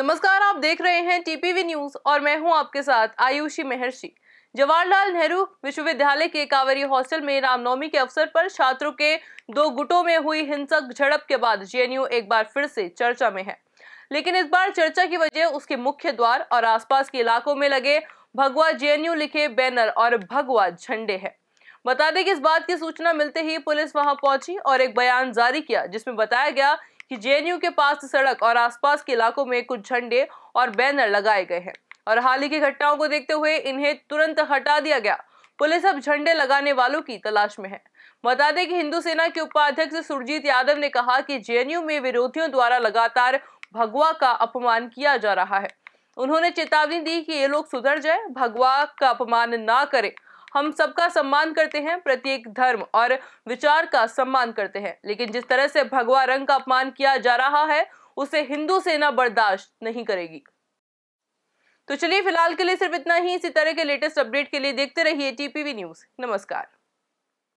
नमस्कार आप देख रहे हैं टीपीवी न्यूज और मैं हूं आपके साथ आयुषी महर्षि जवाहरलाल नेहरू विश्वविद्यालय के कावेरी हॉस्टल में रामनवमी के अवसर पर छात्रों के दो गुटों में हुई हिंसक झड़प के बाद जेएनयू एक बार फिर से चर्चा में है लेकिन इस बार चर्चा की वजह उसके मुख्य द्वार और आसपास के इलाकों में लगे भगवा जेएनयू लिखे बैनर और भगवा झंडे हैं बता दें कि इस बात की सूचना मिलते ही पुलिस वहां पहुंची और एक बयान जारी किया जिसमें बताया गया कि जेएनयू के पास सड़क और आसपास के इलाकों में कुछ झंडे और बैनर लगाए गए हैं और हाल ही की घटनाओं को देखते हुए इन्हें तुरंत हटा दिया गया पुलिस अब झंडे लगाने वालों की तलाश में है बता दें कि हिंदू सेना के उपाध्यक्ष सुरजीत यादव ने कहा कि जेएनयू में विरोधियों द्वारा लगातार भगवा का अपमान किया जा रहा है उन्होंने चेतावनी दी कि ये लोग सुधर जाए भगवा का अपमान ना करें हम सबका सम्मान करते हैं प्रत्येक धर्म और विचार का सम्मान करते हैं लेकिन जिस तरह से भगवा रंग का अपमान किया जा रहा है उसे हिंदू सेना बर्दाश्त नहीं करेगी तो चलिए फिलहाल के लिए सिर्फ इतना ही इसी तरह के लेटेस्ट अपडेट के लिए देखते रहिए टीपीवी न्यूज नमस्कार